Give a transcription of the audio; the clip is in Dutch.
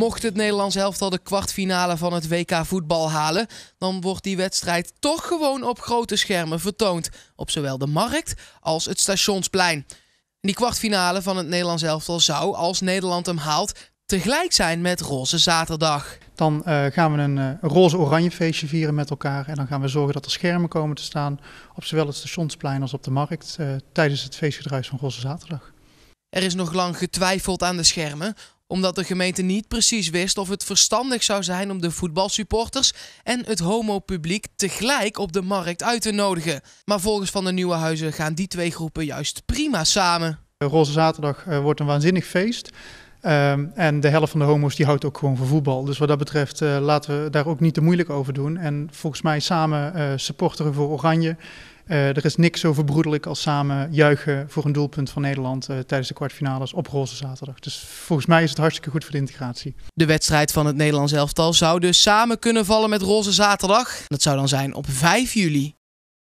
Mocht het Nederlands helftal de kwartfinale van het WK voetbal halen, dan wordt die wedstrijd toch gewoon op grote schermen vertoond. Op zowel de markt als het stationsplein. Die kwartfinale van het Nederlands elftal zou, als Nederland hem haalt, tegelijk zijn met Roze Zaterdag. Dan eh, gaan we een eh, roze-oranje feestje vieren met elkaar. En dan gaan we zorgen dat er schermen komen te staan op zowel het stationsplein als op de markt eh, tijdens het feestgedruis van Roze Zaterdag. Er is nog lang getwijfeld aan de schermen omdat de gemeente niet precies wist of het verstandig zou zijn om de voetbalsupporters en het homopubliek tegelijk op de markt uit te nodigen. Maar volgens Van de Nieuwe Huizen gaan die twee groepen juist prima samen. Roze Zaterdag eh, wordt een waanzinnig feest. Ehm, en de helft van de homo's die houdt ook gewoon van voetbal. Dus wat dat betreft eh, laten we daar ook niet te moeilijk over doen. En volgens mij samen uh, supporteren voor Oranje eh, er is niks zo verbroedelijk als samen juichen voor een doelpunt van Nederland eh, tijdens de kwartfinales op Roze Zaterdag. Dus volgens mij is het hartstikke goed voor de integratie. De wedstrijd van het Nederlands elftal zou dus samen kunnen vallen met Roze Zaterdag. Dat zou dan zijn op 5 juli.